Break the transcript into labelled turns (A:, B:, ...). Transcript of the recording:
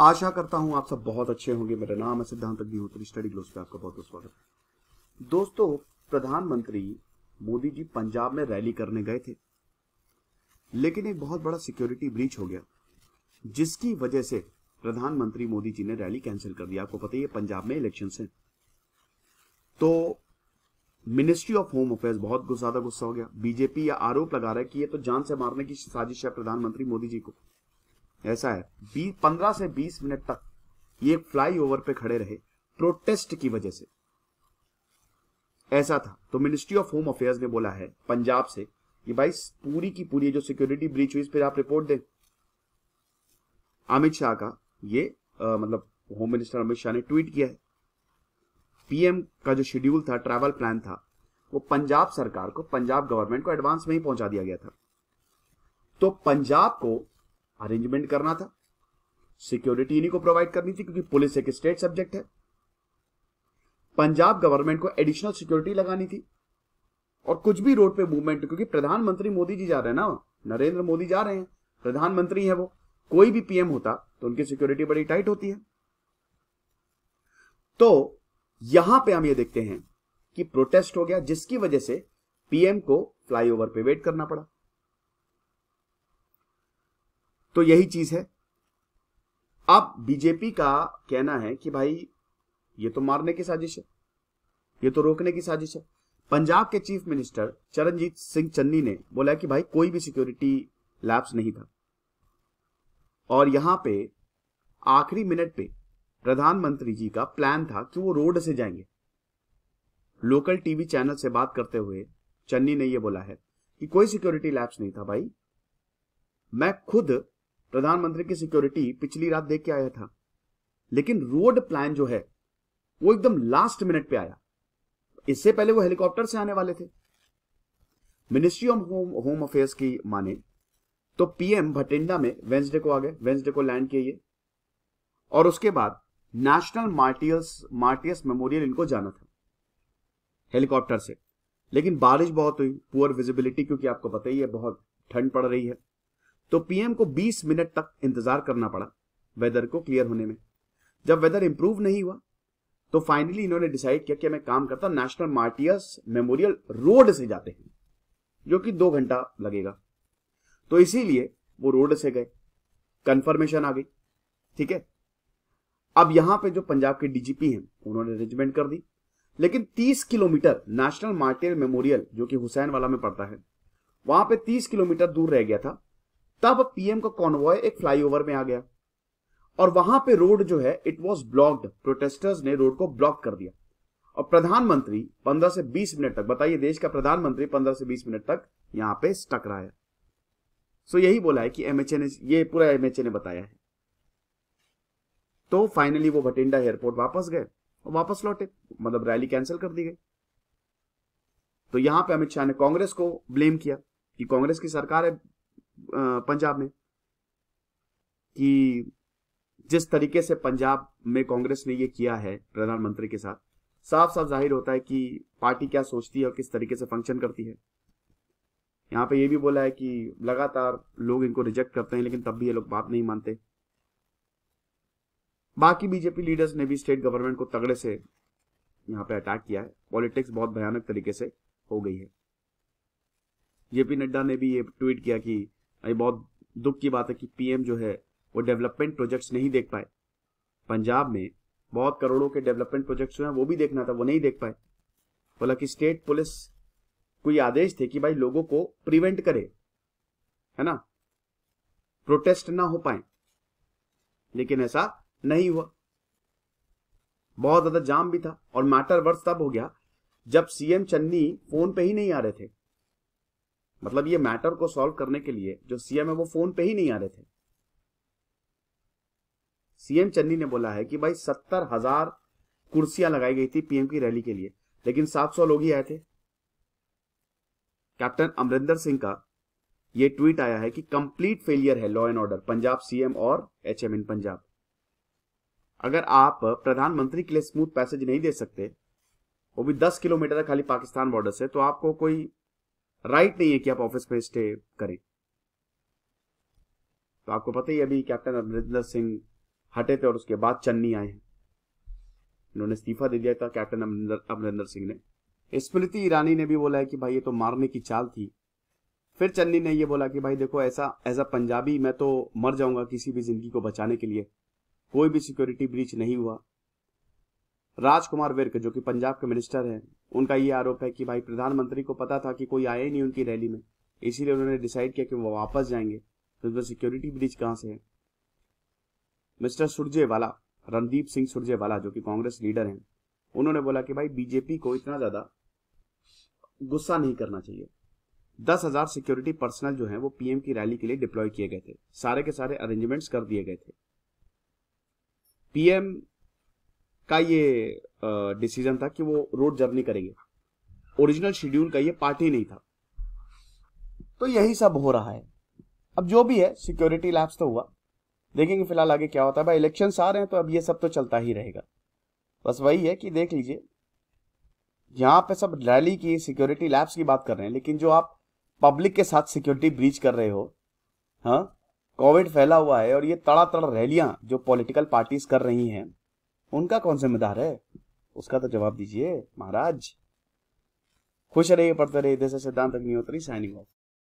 A: आशा करता हूं आप सब बहुत अच्छे होंगे मेरा नाम है सिद्धांत अग्निहोत्री स्टडी ग्लोस पे आपका बहुत बहुत स्वागत दोस्तों प्रधानमंत्री मोदी जी पंजाब में रैली करने गए थे लेकिन एक बहुत बड़ा सिक्योरिटी ब्रीच हो गया जिसकी वजह से प्रधानमंत्री मोदी जी ने रैली कैंसिल कर दी आपको पता ही है पंजाब में इलेक्शन है तो मिनिस्ट्री ऑफ होम अफेयर्स बहुत ज्यादा गुस्सा हो गया बीजेपी या आरोप लगा रहा है कि ये तो जान से मारने की साजिश है प्रधानमंत्री मोदी जी को ऐसा है बी पंद्रह से बीस मिनट तक ये फ्लाई ओवर पे खड़े रहे प्रोटेस्ट की वजह से ऐसा था तो मिनिस्ट्री ऑफ होम अफेयर्स ने बोला है पंजाब से कि भाई पूरी की पूरी जो सिक्योरिटी ब्रीच हुई इस पर आप रिपोर्ट दें अमित शाह का ये आ, मतलब होम मिनिस्टर अमित शाह ने ट्वीट किया है पीएम का जो शेड्यूल था ट्रैवल प्लान था वो पंजाब सरकार को पंजाब गवर्नमेंट को एडवांस में ही पहुंचा दिया गया था तो पंजाब को अरेंजमेंट करना था सिक्योरिटी इन्हीं को प्रोवाइड करनी थी क्योंकि पुलिस एक स्टेट सब्जेक्ट है पंजाब गवर्नमेंट को एडिशनल सिक्योरिटी लगानी थी और कुछ भी रोड पे मूवमेंट क्योंकि प्रधानमंत्री मोदी जी जा रहे हैं ना नरेंद्र मोदी जा रहे हैं प्रधानमंत्री है वो कोई भी पीएम होता तो उनकी सिक्योरिटी बड़ी टाइट होती है तो यहां पे हम ये देखते हैं कि प्रोटेस्ट हो गया जिसकी वजह से पीएम को फ्लाईओवर पे वेट करना पड़ा तो यही चीज है अब बीजेपी का कहना है कि भाई ये तो मारने की साजिश है ये तो रोकने की साजिश है पंजाब के चीफ मिनिस्टर चरणजीत सिंह चन्नी ने बोला कि भाई कोई भी सिक्योरिटी लैप्स नहीं था और यहां पे आखिरी मिनट पे प्रधानमंत्री जी का प्लान था कि वो रोड से जाएंगे लोकल टीवी चैनल से बात करते हुए चन्नी ने यह बोला है कि कोई सिक्योरिटी लैप्स नहीं था भाई मैं खुद प्रधानमंत्री की सिक्योरिटी पिछली रात देख के आया था लेकिन रोड प्लान जो है वो एकदम लास्ट मिनट पे आया इससे पहले वो हेलीकॉप्टर से आने वाले थे ministry of home home affairs की माने तो पीएम भटिंडा में वेंसडे को आ गए वेंसडे को लैंड किए और उसके बाद नेशनल मार्टियस मार्टियस मेमोरियल इनको जाना था हेलीकॉप्टर से लेकिन बारिश बहुत हुई पुअर विजिबिलिटी क्योंकि आपको पता ही है बहुत ठंड पड़ रही है तो पीएम को 20 मिनट तक इंतजार करना पड़ा वेदर को क्लियर होने में जब वेदर इंप्रूव नहीं हुआ तो फाइनली इन्होंने डिसाइड किया कि मैं काम करता नेशनल मार्टियस मेमोरियल रोड से जाते हैं जो कि दो घंटा लगेगा तो इसीलिए वो रोड से गए कंफर्मेशन आ गई ठीक है अब यहां पे जो पंजाब के डीजीपी हैं उन्होंने अरेंजमेंट कर दी लेकिन 30 किलोमीटर नेशनल मार्टियर मेमोरियल जो कि हुसैन वाला में पड़ता है वहां पे 30 किलोमीटर दूर रह गया था तब पीएम का कॉन्वॉय एक फ्लाईओवर में आ गया और वहां पे रोड जो है इट वाज ब्लॉक्ड प्रोटेस्टर्स ने रोड को ब्लॉक कर दिया और प्रधानमंत्री 15 से 20 मिनट तक बताइए देश का प्रधानमंत्री 15 से 20 मिनट तक यहां पे स्टक रहा है सो यही बोला है कि एमएचए ने ये पूरा एमएचए ने बताया है तो फाइनली वो भटिंडा एयरपोर्ट वापस गए और वापस लौटे मतलब रैली कैंसिल कर दी गई तो यहां पे अमित शाह ने कांग्रेस को ब्लेम किया कि कांग्रेस की सरकार है पंजाब में कि जिस तरीके से पंजाब में कांग्रेस ने ये किया है प्रधानमंत्री के साथ साफ साफ जाहिर होता है कि पार्टी क्या सोचती है और किस तरीके से फंक्शन करती है यहाँ पे ये भी बोला है कि लगातार लोग इनको रिजेक्ट करते हैं लेकिन तब भी ये लोग बात नहीं मानते बाकी बीजेपी लीडर्स ने भी स्टेट गवर्नमेंट को तगड़े से यहाँ पे अटैक किया है पॉलिटिक्स बहुत भयानक तरीके से हो गई है जेपी नड्डा ने भी ये ट्वीट किया कि अभी बहुत दुख की बात है कि पीएम जो है वो डेवलपमेंट प्रोजेक्ट्स नहीं देख पाए पंजाब में बहुत करोड़ों के डेवलपमेंट प्रोजेक्ट्स जो हैं वो भी देखना था वो नहीं देख पाए बोला कि स्टेट पुलिस कोई आदेश थे कि भाई लोगों को प्रिवेंट करे है ना प्रोटेस्ट ना हो पाए लेकिन ऐसा नहीं हुआ बहुत ज्यादा जाम भी था और मैटर वर्ष तब हो गया जब सीएम चन्नी फोन पे ही नहीं आ रहे थे मतलब ये मैटर को सॉल्व करने के लिए जो सीएम है वो फोन पे ही नहीं आ रहे थे सीएम चन्नी ने बोला है कि भाई सत्तर हजार कुर्सियां लगाई गई थी पीएम की रैली के लिए लेकिन सात सौ लोग ही आए थे कैप्टन अमरिंदर सिंह का ये ट्वीट आया है कि कंप्लीट फेलियर है law and order Punjab CM और एचएम इन पंजाब अगर आप प्रधानमंत्री के लिए स्मूथ पैसेज नहीं दे सकते वो भी दस किलोमीटर है खाली पाकिस्तान बॉर्डर से तो आपको कोई राइट नहीं है कि आप ऑफिस में स्टे करें तो आपको पता ही अभी कैप्टन अमरिंदर सिंह हटे थे और उसके बाद चन्नी आए हैं इन्होंने इस्तीफा दे दिया था कैप्टन अमरिंदर सिंह ने स्मृति ईरानी ने भी बोला है कि भाई ये तो मारने की चाल थी फिर चन्नी ने ये बोला कि भाई देखो ऐसा एज अ पंजाबी मैं तो मर जाऊंगा किसी भी जिंदगी को बचाने के लिए कोई भी सिक्योरिटी ब्रीच नहीं हुआ राजकुमार विर्क जो कि पंजाब के मिनिस्टर हैं उनका ये आरोप है कि भाई प्रधानमंत्री को पता था कि कोई आया ही नहीं उनकी रैली में इसीलिए उन्होंने डिसाइड किया कि वो वापस जाएंगे तो इसमें सिक्योरिटी ब्रिज कहाँ से है मिस्टर सुरजेवाला रणदीप सिंह सुरजेवाला जो कि कांग्रेस लीडर हैं उन्होंने बोला कि भाई बीजेपी को इतना ज़्यादा गुस्सा नहीं करना चाहिए दस हजार सिक्योरिटी पर्सनल जो है वो पीएम की रैली के लिए डिप्लॉय किए गए थे सारे के सारे अरेंजमेंट्स कर दिए गए थे पीएम का ये डिसीजन था कि वो रोड जर्नी करेंगे ओरिजिनल शेड्यूल का ये पार्ट ही नहीं था तो यही सब हो रहा है अब जो भी है सिक्योरिटी लैब्स तो हुआ देखेंगे फिलहाल आगे क्या होता है भाई इलेक्शन आ रहे हैं तो अब ये सब तो चलता ही रहेगा बस वही है कि देख लीजिए यहाँ पे सब रैली की सिक्योरिटी लैब्स की बात कर रहे हैं लेकिन जो आप पब्लिक के साथ सिक्योरिटी ब्रीच कर रहे हो हाँ कोविड फैला हुआ है और ये तड़ा तड़ रैलियां जो पॉलिटिकल पार्टीज कर रही हैं उनका कौन जिम्मेदार है उसका तो जवाब दीजिए महाराज खुश रहिए पढ़ते रहिए जैसे सिद्धांत अग्निहोत्री साइनिंग ऑफ